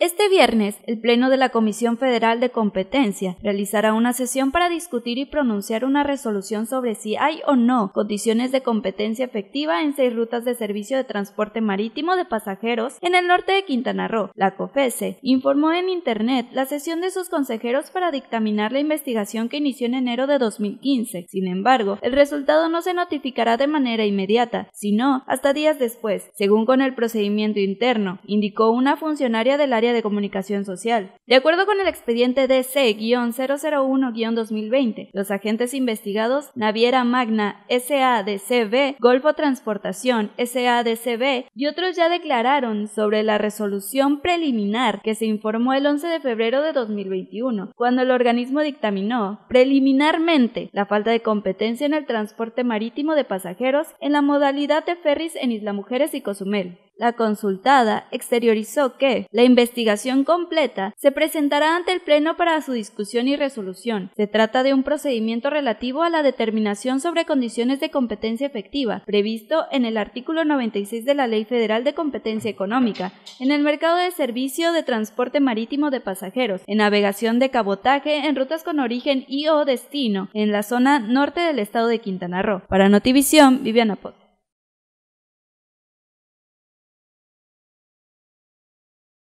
Este viernes, el Pleno de la Comisión Federal de Competencia realizará una sesión para discutir y pronunciar una resolución sobre si hay o no condiciones de competencia efectiva en seis rutas de servicio de transporte marítimo de pasajeros en el norte de Quintana Roo. La COFESE informó en Internet la sesión de sus consejeros para dictaminar la investigación que inició en enero de 2015. Sin embargo, el resultado no se notificará de manera inmediata, sino hasta días después, según con el procedimiento interno, indicó una funcionaria del área de comunicación social. De acuerdo con el expediente DC-001-2020, los agentes investigados Naviera Magna SADCB, Golfo Transportación SADCB y otros ya declararon sobre la resolución preliminar que se informó el 11 de febrero de 2021, cuando el organismo dictaminó preliminarmente la falta de competencia en el transporte marítimo de pasajeros en la modalidad de ferries en Isla Mujeres y Cozumel. La consultada exteriorizó que la investigación completa se presentará ante el Pleno para su discusión y resolución. Se trata de un procedimiento relativo a la determinación sobre condiciones de competencia efectiva, previsto en el artículo 96 de la Ley Federal de Competencia Económica, en el mercado de servicio de transporte marítimo de pasajeros, en navegación de cabotaje en rutas con origen y o destino, en la zona norte del estado de Quintana Roo. Para Notivisión, Viviana Pot.